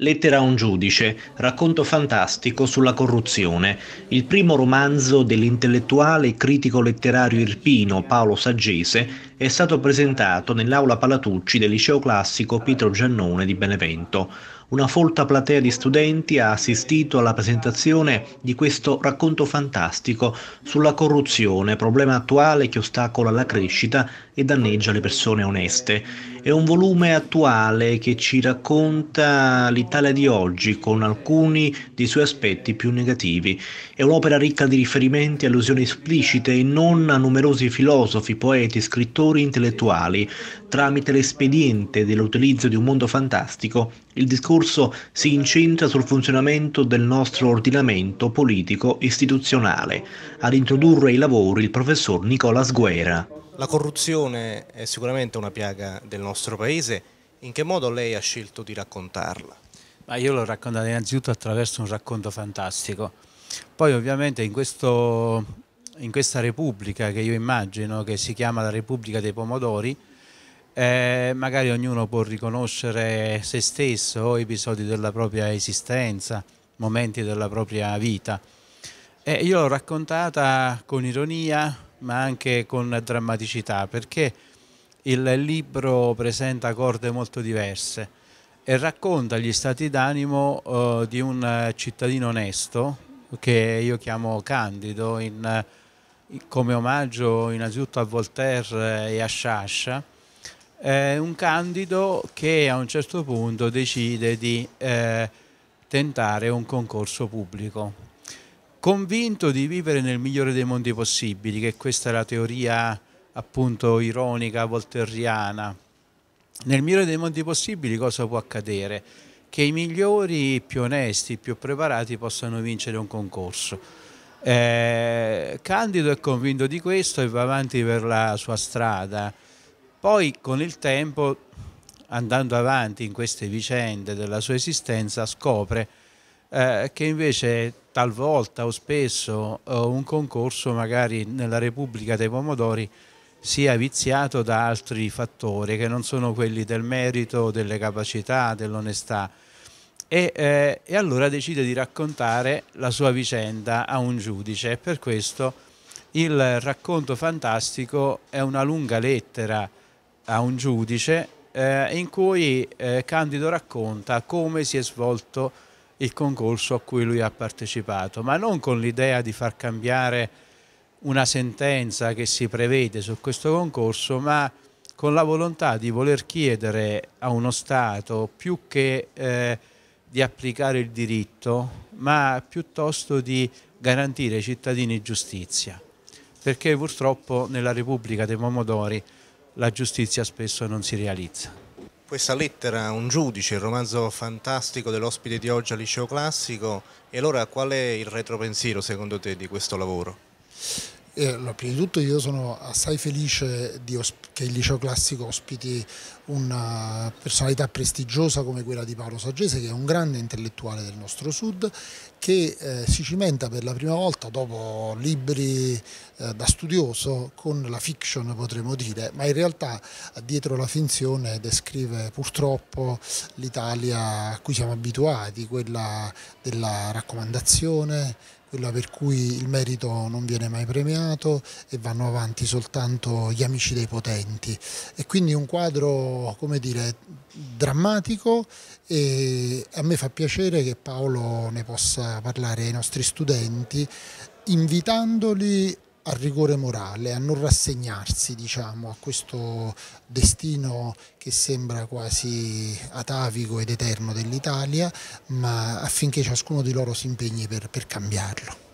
Lettera a un giudice, racconto fantastico sulla corruzione, il primo romanzo dell'intellettuale e critico letterario irpino Paolo Saggese è stato presentato nell'aula Palatucci del liceo classico Pietro Giannone di Benevento. Una folta platea di studenti ha assistito alla presentazione di questo racconto fantastico sulla corruzione, problema attuale che ostacola la crescita e danneggia le persone oneste. È un volume attuale che ci racconta l'Italia di oggi con alcuni dei suoi aspetti più negativi. È un'opera ricca di riferimenti, allusioni esplicite e non a numerosi filosofi, poeti, scrittori, intellettuali. Tramite l'espediente dell'utilizzo di un mondo fantastico, il discorso discorso si incentra sul funzionamento del nostro ordinamento politico-istituzionale. Ad introdurre i lavori il professor Nicola Sguera. La corruzione è sicuramente una piaga del nostro paese. In che modo lei ha scelto di raccontarla? Ma io l'ho raccontata innanzitutto attraverso un racconto fantastico. Poi ovviamente in, questo, in questa repubblica che io immagino, che si chiama la Repubblica dei Pomodori, eh, magari ognuno può riconoscere se stesso o episodi della propria esistenza, momenti della propria vita. Eh, io l'ho raccontata con ironia, ma anche con drammaticità, perché il libro presenta corde molto diverse e racconta gli stati d'animo eh, di un cittadino onesto che io chiamo Candido in, in, come omaggio innanzitutto a Voltaire e a Sciascia eh, un candido che a un certo punto decide di eh, tentare un concorso pubblico. Convinto di vivere nel migliore dei mondi possibili, che questa è la teoria appunto ironica, volterriana, nel migliore dei mondi possibili cosa può accadere? Che i migliori, più onesti, più preparati possano vincere un concorso. Eh, Candido è convinto di questo e va avanti per la sua strada poi con il tempo, andando avanti in queste vicende della sua esistenza, scopre eh, che invece talvolta o spesso eh, un concorso magari nella Repubblica dei Pomodori sia viziato da altri fattori che non sono quelli del merito, delle capacità, dell'onestà. E, eh, e, allora decide di raccontare la sua vicenda a un giudice per questo il racconto fantastico è una lunga lettera a un giudice eh, in cui eh, Candido racconta come si è svolto il concorso a cui lui ha partecipato, ma non con l'idea di far cambiare una sentenza che si prevede su questo concorso, ma con la volontà di voler chiedere a uno Stato più che eh, di applicare il diritto, ma piuttosto di garantire ai cittadini giustizia, perché purtroppo nella Repubblica dei Pomodori la giustizia spesso non si realizza. Questa lettera un giudice, il romanzo fantastico dell'ospite di oggi al liceo classico, e allora qual è il retropensiero secondo te di questo lavoro? Eh, prima di tutto io sono assai felice che il liceo classico ospiti una personalità prestigiosa come quella di Paolo Saggese che è un grande intellettuale del nostro sud che eh, si cimenta per la prima volta dopo libri eh, da studioso con la fiction potremmo dire ma in realtà dietro la finzione descrive purtroppo l'Italia a cui siamo abituati quella della raccomandazione quella per cui il merito non viene mai premiato e vanno avanti soltanto gli amici dei potenti. E quindi un quadro, come dire, drammatico e a me fa piacere che Paolo ne possa parlare ai nostri studenti invitandoli al rigore morale, a non rassegnarsi diciamo, a questo destino che sembra quasi atavico ed eterno dell'Italia, ma affinché ciascuno di loro si impegni per, per cambiarlo.